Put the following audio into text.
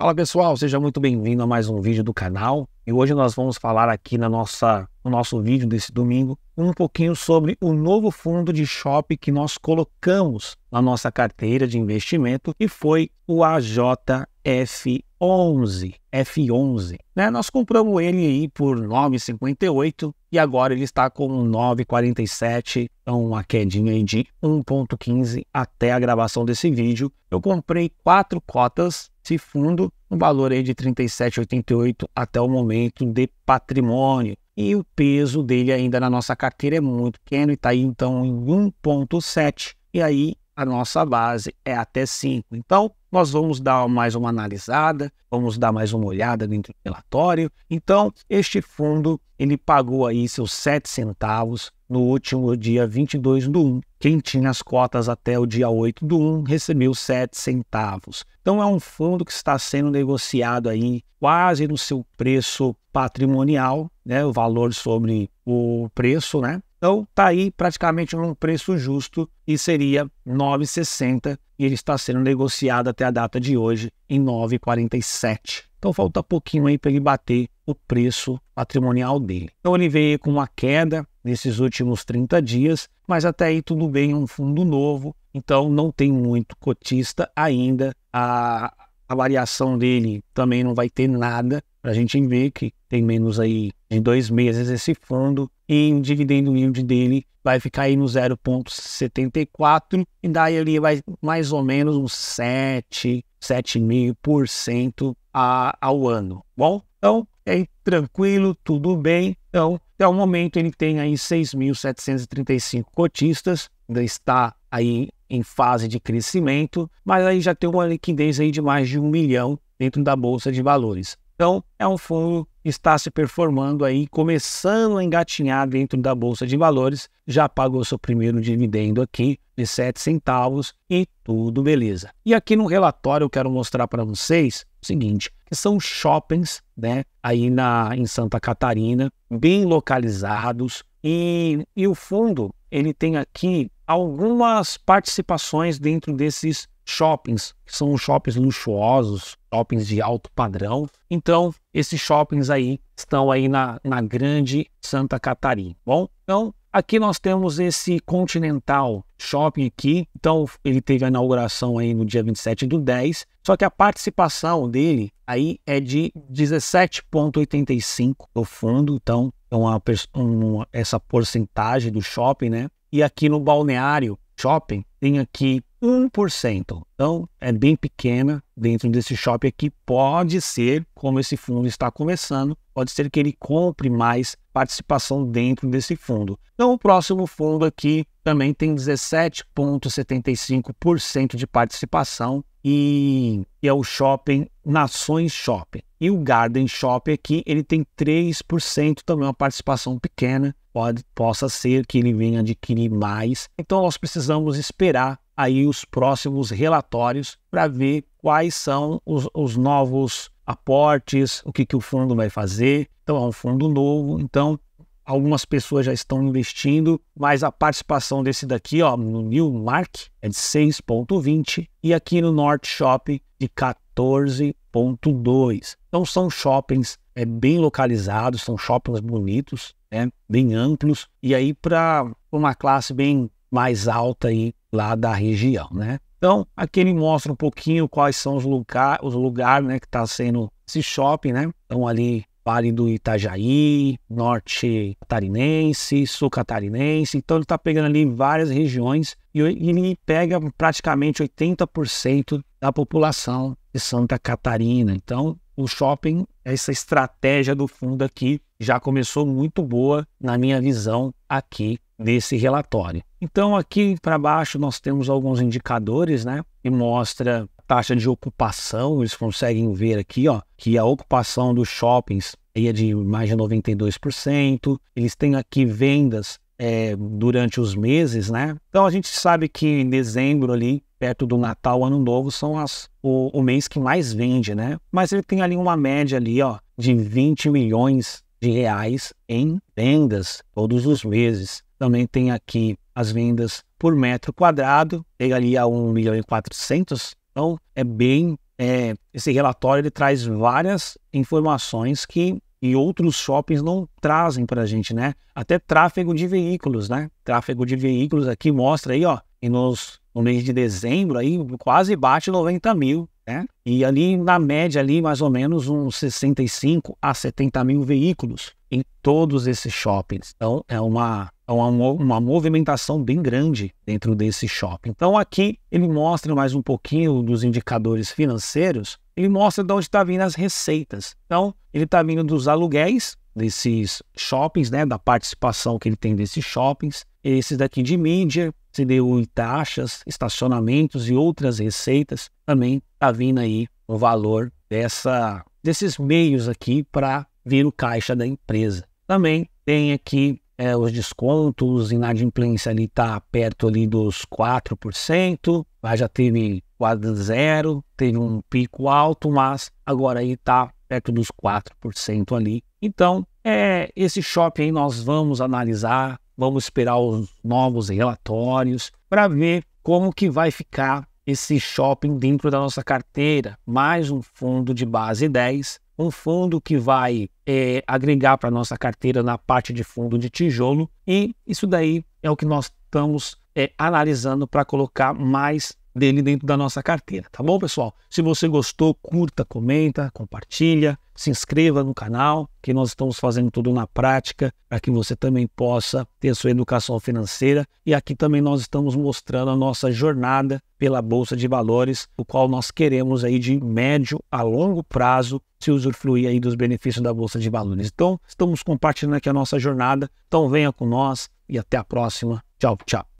Fala pessoal, seja muito bem-vindo a mais um vídeo do canal e hoje nós vamos falar aqui na nossa, no nosso vídeo desse domingo um pouquinho sobre o novo fundo de shopping que nós colocamos na nossa carteira de investimento e foi o AJF11. F11, né? Nós compramos ele aí por 9,58 e agora ele está com 9,47, então uma quedinha aí de 1,15 até a gravação desse vídeo. Eu comprei quatro cotas esse fundo no valor aí de 37,88 até o momento de patrimônio. E o peso dele ainda na nossa carteira é muito pequeno e está então em 1,7. E aí a nossa base é até 5. Então, nós vamos dar mais uma analisada, vamos dar mais uma olhada dentro do relatório. Então, este fundo, ele pagou aí seus 7 centavos no último dia 22 do 1. Quem tinha as cotas até o dia 8 do 1 recebeu 7 centavos. Então, é um fundo que está sendo negociado aí quase no seu preço patrimonial, né, o valor sobre o preço, né? Então tá aí praticamente um preço justo e seria 9,60 e ele está sendo negociado até a data de hoje em 9,47. Então falta pouquinho aí para ele bater o preço patrimonial dele. Então ele veio com uma queda nesses últimos 30 dias, mas até aí tudo bem, é um fundo novo, então não tem muito cotista ainda. A, a variação dele também não vai ter nada para a gente ver que tem menos aí em dois meses esse fundo e o dividendo yield dele vai ficar aí no 0,74 e daí ele vai mais ou menos uns 7, 7,5% ao ano. Bom, então é tranquilo, tudo bem. Então, até o momento ele tem aí 6.735 cotistas, ainda está aí em fase de crescimento, mas aí já tem uma liquidez aí de mais de um milhão dentro da bolsa de valores. Então, é um fundo que está se performando aí, começando a engatinhar dentro da Bolsa de Valores, já pagou seu primeiro dividendo aqui de 7 centavos e tudo beleza. E aqui no relatório eu quero mostrar para vocês o seguinte, que são shoppings, né, aí na, em Santa Catarina, bem localizados, e, e o fundo, ele tem aqui algumas participações dentro desses shoppings, que são shoppings luxuosos, shoppings de alto padrão. Então, esses shoppings aí estão aí na, na grande Santa Catarina, tá bom? Então, aqui nós temos esse Continental Shopping aqui. Então, ele teve a inauguração aí no dia 27 do 10, só que a participação dele aí é de 17,85 no fundo, então é uma, uma, essa porcentagem do shopping, né? E aqui no Balneário Shopping tem aqui 1%. Então, é bem pequena dentro desse shopping aqui. Pode ser, como esse fundo está começando, pode ser que ele compre mais participação dentro desse fundo. Então, o próximo fundo aqui também tem 17,75% de participação e é o Shopping Nações Shopping. E o Garden Shopping aqui, ele tem 3% também, uma participação pequena pode, possa ser que ele venha adquirir mais. Então nós precisamos esperar aí os próximos relatórios para ver quais são os, os novos aportes, o que, que o fundo vai fazer. Então é um fundo novo, então algumas pessoas já estão investindo, mas a participação desse daqui, ó, no Newmark é de 6.20 e aqui no North Shopping de 14.2. Então são shoppings é bem localizado, são shoppings bonitos, né? bem amplos, e aí para uma classe bem mais alta aí lá da região, né? Então, aqui ele mostra um pouquinho quais são os lugares, os lugar, né, que está sendo esse shopping, né? Então, ali, Vale do Itajaí, Norte Catarinense, Sul Catarinense. Então, ele está pegando ali várias regiões e ele pega praticamente 80% da população de Santa Catarina. Então, o shopping, essa estratégia do fundo aqui já começou muito boa na minha visão aqui desse relatório. Então aqui para baixo nós temos alguns indicadores, né? E mostra taxa de ocupação, eles conseguem ver aqui, ó, que a ocupação dos shoppings é de mais de 92%. Eles têm aqui vendas é, durante os meses, né? Então a gente sabe que em dezembro ali perto do Natal, Ano Novo, são as, o, o, mês que mais vende, né? Mas ele tem ali uma média ali, ó, de 20 milhões de reais em vendas todos os meses. Também tem aqui as vendas por metro quadrado, pega ali a 1 milhão e 400. Então, é bem... É, esse relatório ele traz várias informações que e outros shoppings não trazem para a gente, né? Até tráfego de veículos, né? Tráfego de veículos aqui mostra aí, ó, e nos, no mês de dezembro aí quase bate 90 mil, né? E ali na média ali mais ou menos uns 65 a 70 mil veículos em todos esses shoppings. Então é uma é uma, uma movimentação bem grande dentro desse shopping. Então aqui ele mostra mais um pouquinho dos indicadores financeiros. Ele mostra de onde está vindo as receitas. Então ele está vindo dos aluguéis desses shoppings, né, da participação que ele tem desses shoppings, esses daqui de mídia, CDU em taxas, estacionamentos e outras receitas, também está vindo aí o valor dessa, desses meios aqui para vir o caixa da empresa. Também tem aqui é, os descontos, inadimplência ali está perto ali dos 4%, mas já teve quase zero, teve um pico alto, mas agora aí está perto dos 4% ali. Então, é, esse shopping aí nós vamos analisar, vamos esperar os novos relatórios para ver como que vai ficar esse shopping dentro da nossa carteira. Mais um fundo de base 10, um fundo que vai é, agregar para nossa carteira na parte de fundo de tijolo e isso daí é o que nós estamos é, analisando para colocar mais dele dentro da nossa carteira, tá bom, pessoal? Se você gostou, curta, comenta, compartilha, se inscreva no canal, que nós estamos fazendo tudo na prática, para que você também possa ter sua educação financeira. E aqui também nós estamos mostrando a nossa jornada pela bolsa de valores, o qual nós queremos aí de médio a longo prazo se usufruir aí dos benefícios da bolsa de valores. Então, estamos compartilhando aqui a nossa jornada. Então, venha com nós e até a próxima. Tchau, tchau.